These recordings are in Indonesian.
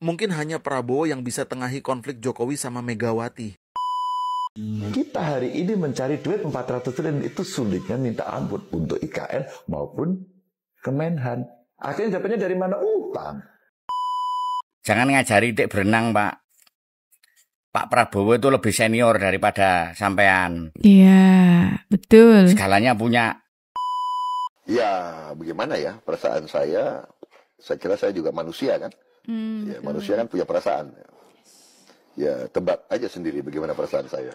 Mungkin hanya Prabowo yang bisa tengahi konflik Jokowi sama Megawati. Kita hari ini mencari duit 400 triliun itu sulitnya minta ampun untuk IKN maupun Kemenhan. Akhirnya dapatnya dari mana? Utang. Jangan ngajari dek berenang, Pak. Pak Prabowo itu lebih senior daripada sampean. Iya, betul. Skalanya punya. Ya, bagaimana ya perasaan saya? Saya kira saya juga manusia kan. Hmm, ya, manusia kan punya perasaan. Ya tebak aja sendiri bagaimana perasaan saya.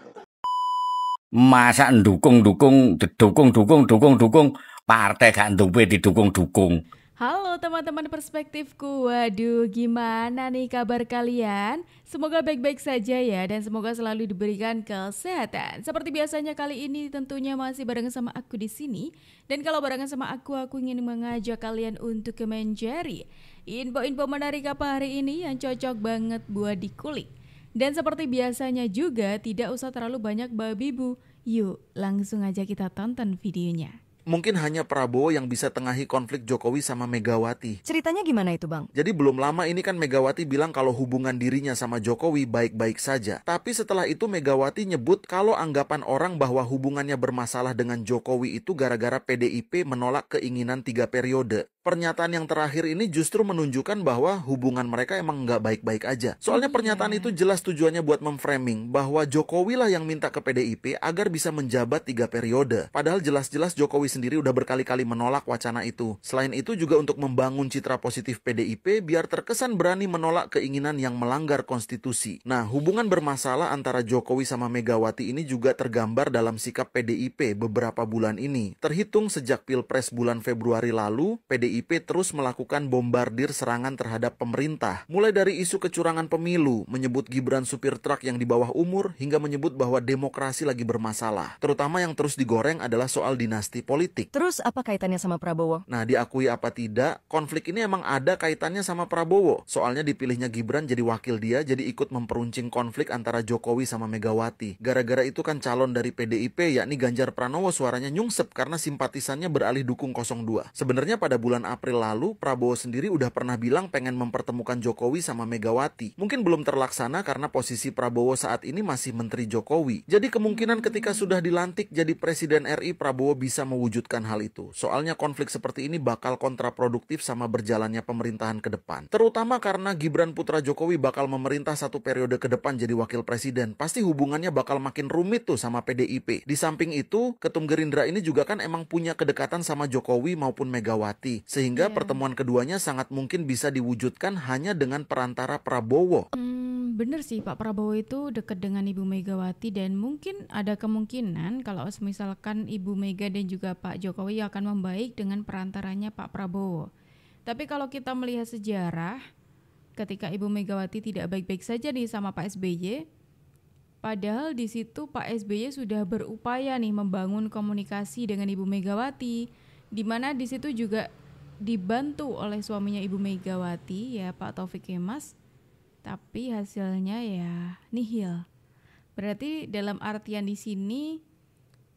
Masa dukung dukung dukung dukung dukung dukung partai gak di didukung dukung. Halo teman-teman perspektifku, waduh gimana nih kabar kalian? Semoga baik-baik saja ya dan semoga selalu diberikan kesehatan. Seperti biasanya kali ini tentunya masih barengan sama aku di sini. Dan kalau barengan sama aku, aku ingin mengajak kalian untuk ke Menjeri. Info-info menarik apa hari ini yang cocok banget buat dikulik. Dan seperti biasanya juga tidak usah terlalu banyak babi bu. Yuk langsung aja kita tonton videonya mungkin hanya Prabowo yang bisa tengahi konflik Jokowi sama Megawati. Ceritanya gimana itu Bang? Jadi belum lama ini kan Megawati bilang kalau hubungan dirinya sama Jokowi baik-baik saja. Tapi setelah itu Megawati nyebut kalau anggapan orang bahwa hubungannya bermasalah dengan Jokowi itu gara-gara PDIP menolak keinginan tiga periode. Pernyataan yang terakhir ini justru menunjukkan bahwa hubungan mereka emang nggak baik-baik aja. Soalnya iya. pernyataan itu jelas tujuannya buat memframing bahwa Jokowi lah yang minta ke PDIP agar bisa menjabat tiga periode. Padahal jelas-jelas Jokowi sendiri udah berkali-kali menolak wacana itu. Selain itu juga untuk membangun citra positif PDIP biar terkesan berani menolak keinginan yang melanggar konstitusi. Nah, hubungan bermasalah antara Jokowi sama Megawati ini juga tergambar dalam sikap PDIP beberapa bulan ini. Terhitung sejak Pilpres bulan Februari lalu, PDIP terus melakukan bombardir serangan terhadap pemerintah. Mulai dari isu kecurangan pemilu, menyebut Gibran supir truk yang di bawah umur, hingga menyebut bahwa demokrasi lagi bermasalah. Terutama yang terus digoreng adalah soal dinasti politik politik. Terus apa kaitannya sama Prabowo? Nah, diakui apa tidak, konflik ini emang ada kaitannya sama Prabowo. Soalnya dipilihnya Gibran jadi wakil dia, jadi ikut memperuncing konflik antara Jokowi sama Megawati. Gara-gara itu kan calon dari PDIP, yakni Ganjar Pranowo suaranya nyungsep karena simpatisannya beralih dukung 02. Sebenarnya pada bulan April lalu, Prabowo sendiri udah pernah bilang pengen mempertemukan Jokowi sama Megawati. Mungkin belum terlaksana karena posisi Prabowo saat ini masih Menteri Jokowi. Jadi kemungkinan ketika sudah dilantik jadi Presiden RI, Prabowo bisa mewujudkan mewujudkan hal itu. Soalnya konflik seperti ini bakal kontraproduktif sama berjalannya pemerintahan ke depan. Terutama karena Gibran Putra Jokowi bakal memerintah satu periode ke depan jadi wakil presiden. Pasti hubungannya bakal makin rumit tuh sama PDIP. Di samping itu, Ketum Gerindra ini juga kan emang punya kedekatan sama Jokowi maupun Megawati. Sehingga yeah. pertemuan keduanya sangat mungkin bisa diwujudkan hanya dengan perantara Prabowo. Hmm, bener sih Pak Prabowo itu dekat dengan Ibu Megawati dan mungkin ada kemungkinan kalau misalkan Ibu Mega dan juga Pak Pak Jokowi ya akan membaik dengan perantaranya Pak Prabowo. Tapi kalau kita melihat sejarah, ketika Ibu Megawati tidak baik-baik saja nih sama Pak SBY, padahal di situ Pak SBY sudah berupaya nih membangun komunikasi dengan Ibu Megawati, di mana di situ juga dibantu oleh suaminya Ibu Megawati ya Pak Taufik Kemas, tapi hasilnya ya nihil. Berarti dalam artian di sini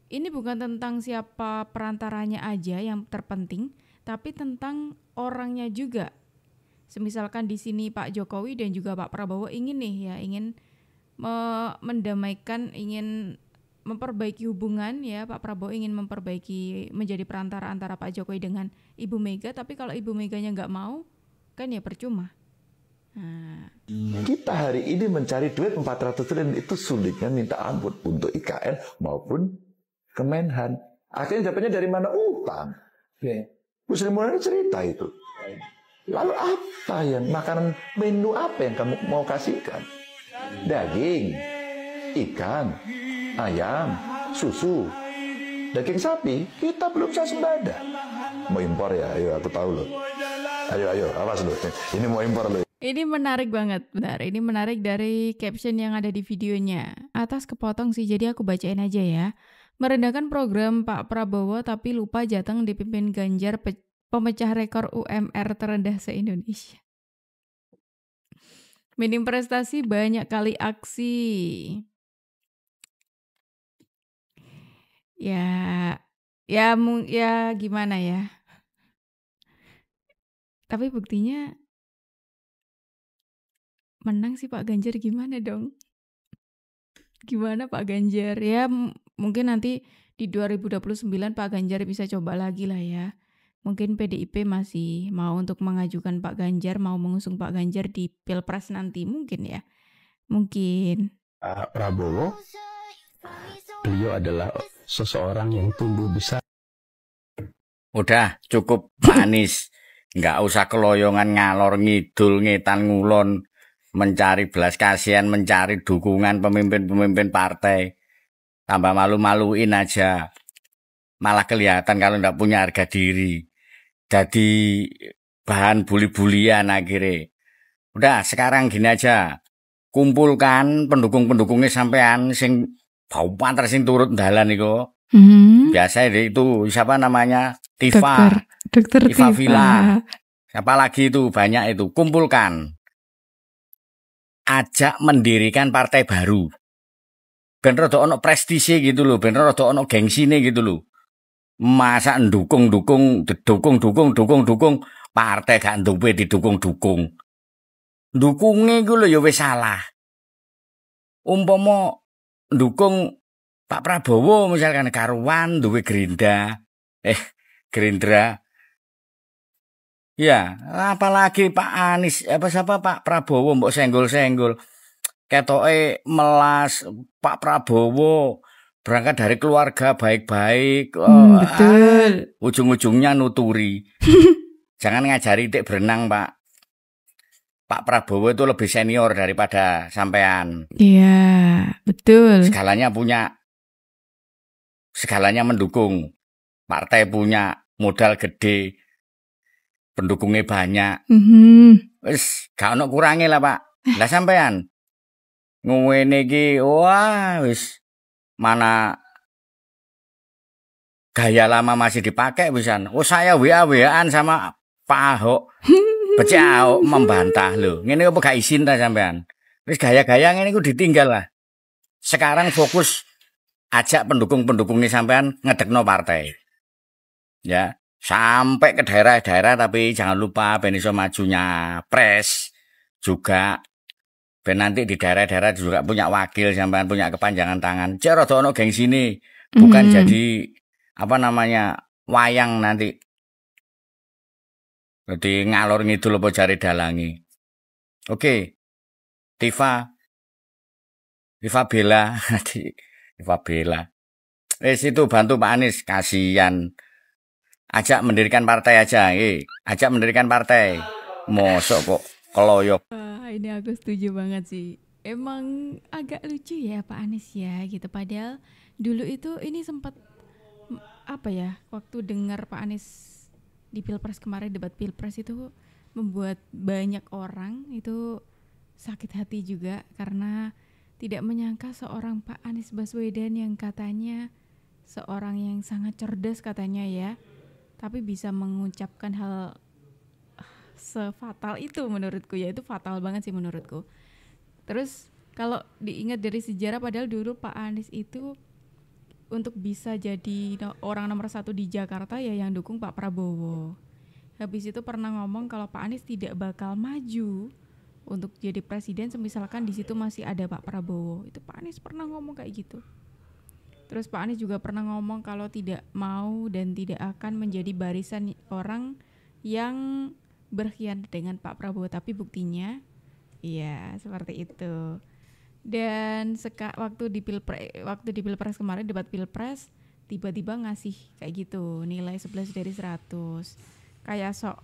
ini bukan tentang siapa perantaranya aja yang terpenting, tapi tentang orangnya juga. Semisalkan di sini Pak Jokowi dan juga Pak Prabowo ingin nih ya, ingin me mendamaikan, ingin memperbaiki hubungan ya. Pak Prabowo ingin memperbaiki menjadi perantara antara Pak Jokowi dengan Ibu Mega, tapi kalau Ibu Meganya nggak mau, kan ya percuma. Hmm. Kita hari ini mencari duit 400 triliun itu sulitnya minta ampun untuk IKN maupun Kemenhan. Akhirnya dapatnya dari mana? Utang. Yeah. Muslim Mulana cerita itu. Lalu apa yang makanan menu apa yang kamu mau kasihkan? Daging, ikan, ayam, susu, daging sapi. Kita belum bisa sembada. Mau impor ya? Ayo aku tahu loh. Ayo ayo awas loh. Ini mau impor loh. Ini menarik banget, benar. Ini menarik dari caption yang ada di videonya. Atas kepotong sih, jadi aku bacain aja ya merendahkan program Pak Prabowo tapi lupa Jateng dipimpin Ganjar pe pemecah rekor UMR terendah se-Indonesia. Minim prestasi banyak kali aksi. Ya, ya, ya gimana ya? Tapi buktinya menang sih Pak Ganjar gimana dong? Gimana Pak Ganjar? Ya mungkin nanti di 2029 Pak Ganjar bisa coba lagi lah ya. Mungkin PDIP masih mau untuk mengajukan Pak Ganjar, mau mengusung Pak Ganjar di Pilpres nanti mungkin ya. Mungkin. Pak Prabowo, beliau adalah seseorang yang tumbuh besar. Udah cukup manis, nggak usah keloyongan ngalor ngidul ngetan ngulon, mencari belas kasihan, mencari dukungan pemimpin-pemimpin partai tambah malu-maluin aja malah kelihatan kalau nggak punya harga diri jadi bahan buli bulian akhirnya udah sekarang gini aja kumpulkan pendukung-pendukungnya sampean sing bau pantar sing turut dalan itu hmm. biasa itu siapa namanya Tifa dokter, Tifa, Tifa. Villa siapa lagi itu banyak itu kumpulkan ajak mendirikan partai baru ben rada ono prestise gitu loh, ben rada ono gengsine gitu loh. Masa ndukung-dukung, dukung-dukung, dukung-dukung, partai gak duwe didukung-dukung. dukung iku lho ya wis salah. Umpama dukung Pak Prabowo misalkan karuan duwe Gerindra, eh Gerindra. Ya, apalagi Pak anies apa siapa Pak Prabowo mbok senggol-senggol ketoke melas Pak Prabowo berangkat dari keluarga baik-baik. Hmm, oh, ah, betul. Ah, ujung-ujungnya nuturi. Jangan ngajari dek berenang, Pak. Pak Prabowo itu lebih senior daripada sampean. Iya, betul. Segalanya punya. Segalanya mendukung. Partai punya, modal gede. Pendukungnya banyak. Mm -hmm. Wes, gak ono kurangi lah, Pak. Lah sampean ngene iki wah wis mana gaya lama masih dipakai pisan. Oh saya WA-WAan sama Pak Ahok. Becik Ahok membantah lo, Ngene kok gak izin ta sampean? Wis gaya-gaya ngene ku ditinggal lah. Sekarang fokus ajak pendukung pendukung ini sampean ngedekno partai. Ya, sampai ke daerah-daerah tapi jangan lupa Beniso majunya pres juga Ben nanti di daerah-daerah juga punya wakil sampean punya kepanjangan tangan. Cek rada ono geng sini. Bukan hmm. jadi apa namanya? wayang nanti. Jadi ngalor ngidul apa cari dalangi. Oke. Okay. Tifa. Tifa Bella. Tifa Bella. Eh situ bantu Pak Anies kasihan. Ajak mendirikan partai aja, eh. Ajak mendirikan partai. Mosok kok keloyok. Eh. Wah, ini aku setuju banget sih. Emang agak lucu ya Pak Anies ya gitu. Padahal dulu itu ini sempat apa ya waktu dengar Pak Anies di pilpres kemarin debat pilpres itu membuat banyak orang itu sakit hati juga karena tidak menyangka seorang Pak Anies Baswedan yang katanya seorang yang sangat cerdas katanya ya tapi bisa mengucapkan hal sefatal itu menurutku ya itu fatal banget sih menurutku terus kalau diingat dari sejarah padahal dulu Pak Anies itu untuk bisa jadi orang nomor satu di Jakarta ya yang dukung Pak Prabowo habis itu pernah ngomong kalau Pak Anies tidak bakal maju untuk jadi presiden misalkan di situ masih ada Pak Prabowo itu Pak Anies pernah ngomong kayak gitu Terus Pak Anies juga pernah ngomong kalau tidak mau dan tidak akan menjadi barisan orang yang berkhianat dengan Pak Prabowo tapi buktinya iya seperti itu dan seka, waktu di pilpres waktu di pilpres kemarin debat pilpres tiba-tiba ngasih kayak gitu nilai 11 dari 100 kayak sok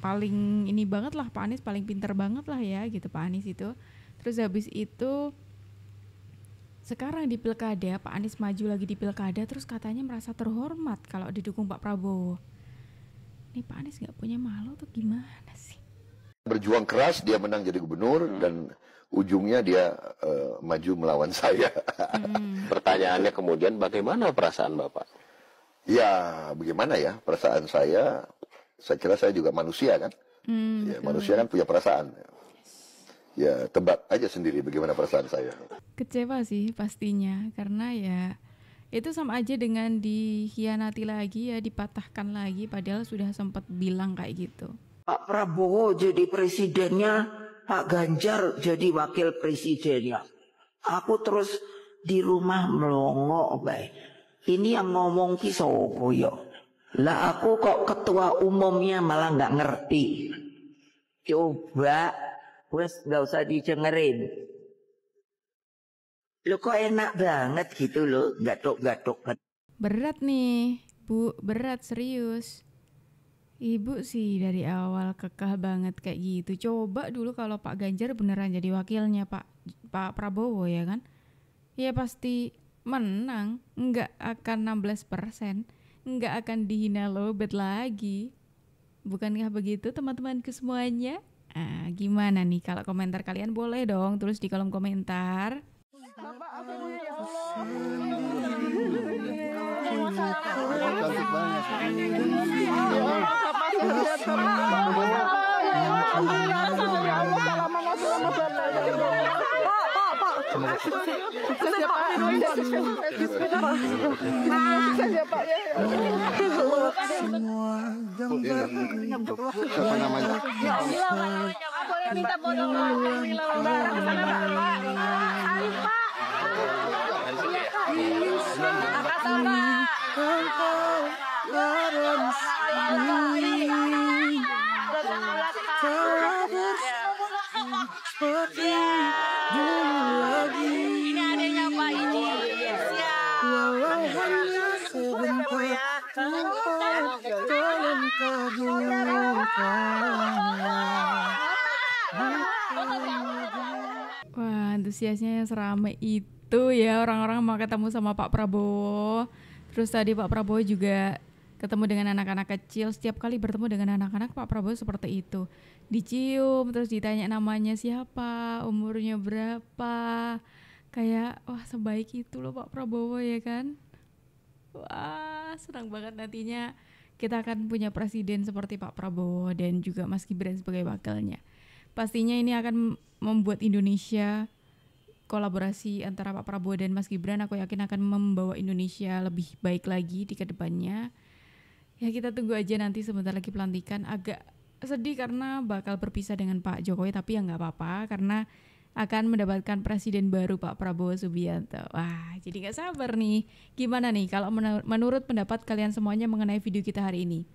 paling ini banget lah Pak Anies paling pinter banget lah ya gitu Pak Anies itu terus habis itu sekarang di pilkada Pak Anies maju lagi di pilkada terus katanya merasa terhormat kalau didukung Pak Prabowo ini Pak Anies nggak punya malu tuh gimana sih? Berjuang keras dia menang jadi gubernur hmm. dan ujungnya dia uh, maju melawan saya. Hmm. Pertanyaannya kemudian bagaimana perasaan Bapak? Ya bagaimana ya perasaan saya? Saya kira saya juga manusia kan. Hmm, ya, manusia kan punya perasaan. Ya tebak aja sendiri bagaimana perasaan saya. Kecewa sih pastinya karena ya itu sama aja dengan dikhianati lagi ya dipatahkan lagi padahal sudah sempat bilang kayak gitu Pak Prabowo jadi presidennya Pak Ganjar jadi wakil presidennya aku terus di rumah melongo baik ini yang ngomong ki yo lah aku kok ketua umumnya malah nggak ngerti coba wes nggak usah dijengerin Lo kok enak banget gitu lo, gatok-gatok. Kan. Berat nih, Bu, berat serius. Ibu sih dari awal kekeh banget kayak gitu. Coba dulu kalau Pak Ganjar beneran jadi wakilnya Pak Pak Prabowo ya kan? Ya pasti menang, nggak akan 16 persen, nggak akan dihina lo bet lagi. Bukankah begitu teman-temanku semuanya? Ah, gimana nih kalau komentar kalian boleh dong tulis di kolom komentar. Pak, pak, pak. Semua gambar. Siapa namanya? boleh minta Wah, antusiasnya yang seramai itu itu ya orang-orang mau ketemu sama Pak Prabowo. Terus tadi Pak Prabowo juga ketemu dengan anak-anak kecil. Setiap kali bertemu dengan anak-anak Pak Prabowo seperti itu. Dicium terus ditanya namanya siapa, umurnya berapa. Kayak wah sebaik itu loh Pak Prabowo ya kan. Wah, senang banget nantinya kita akan punya presiden seperti Pak Prabowo dan juga Mas Gibran sebagai wakilnya. Pastinya ini akan membuat Indonesia kolaborasi antara Pak Prabowo dan Mas Gibran aku yakin akan membawa Indonesia lebih baik lagi di kedepannya. Ya kita tunggu aja nanti sebentar lagi pelantikan. Agak sedih karena bakal berpisah dengan Pak Jokowi tapi ya nggak apa-apa karena akan mendapatkan presiden baru Pak Prabowo Subianto. Wah, jadi nggak sabar nih. Gimana nih kalau menurut pendapat kalian semuanya mengenai video kita hari ini?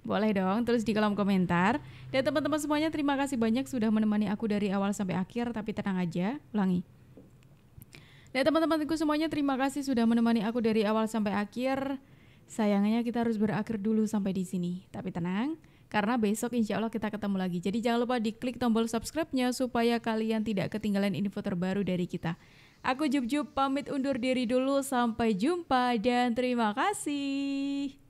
Boleh dong, tulis di kolom komentar. Dan teman-teman semuanya terima kasih banyak sudah menemani aku dari awal sampai akhir, tapi tenang aja, ulangi. Nah teman-temanku semuanya terima kasih sudah menemani aku dari awal sampai akhir. Sayangnya kita harus berakhir dulu sampai di sini. Tapi tenang, karena besok insya Allah kita ketemu lagi. Jadi jangan lupa diklik tombol subscribe-nya supaya kalian tidak ketinggalan info terbaru dari kita. Aku Jub Jub pamit undur diri dulu. Sampai jumpa dan terima kasih.